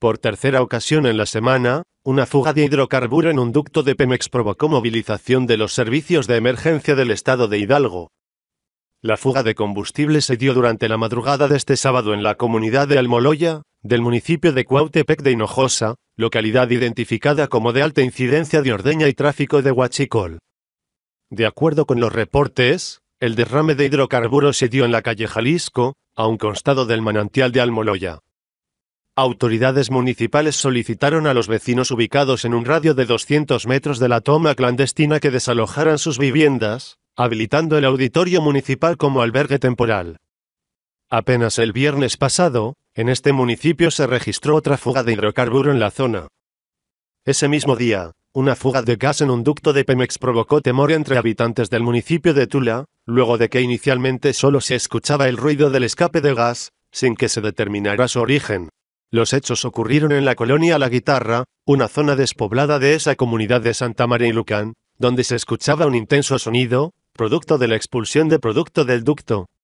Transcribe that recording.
Por tercera ocasión en la semana, una fuga de hidrocarburo en un ducto de Pemex provocó movilización de los servicios de emergencia del estado de Hidalgo. La fuga de combustible se dio durante la madrugada de este sábado en la comunidad de Almoloya, del municipio de Cuautepec de Hinojosa, localidad identificada como de alta incidencia de ordeña y tráfico de huachicol. De acuerdo con los reportes, el derrame de hidrocarburos se dio en la calle Jalisco, a un constado del manantial de Almoloya. Autoridades municipales solicitaron a los vecinos ubicados en un radio de 200 metros de la toma clandestina que desalojaran sus viviendas, habilitando el auditorio municipal como albergue temporal. Apenas el viernes pasado, en este municipio se registró otra fuga de hidrocarburo en la zona. Ese mismo día, una fuga de gas en un ducto de Pemex provocó temor entre habitantes del municipio de Tula, luego de que inicialmente solo se escuchaba el ruido del escape de gas, sin que se determinara su origen. Los hechos ocurrieron en la colonia La Guitarra, una zona despoblada de esa comunidad de Santa María y Lucán, donde se escuchaba un intenso sonido, producto de la expulsión de producto del ducto.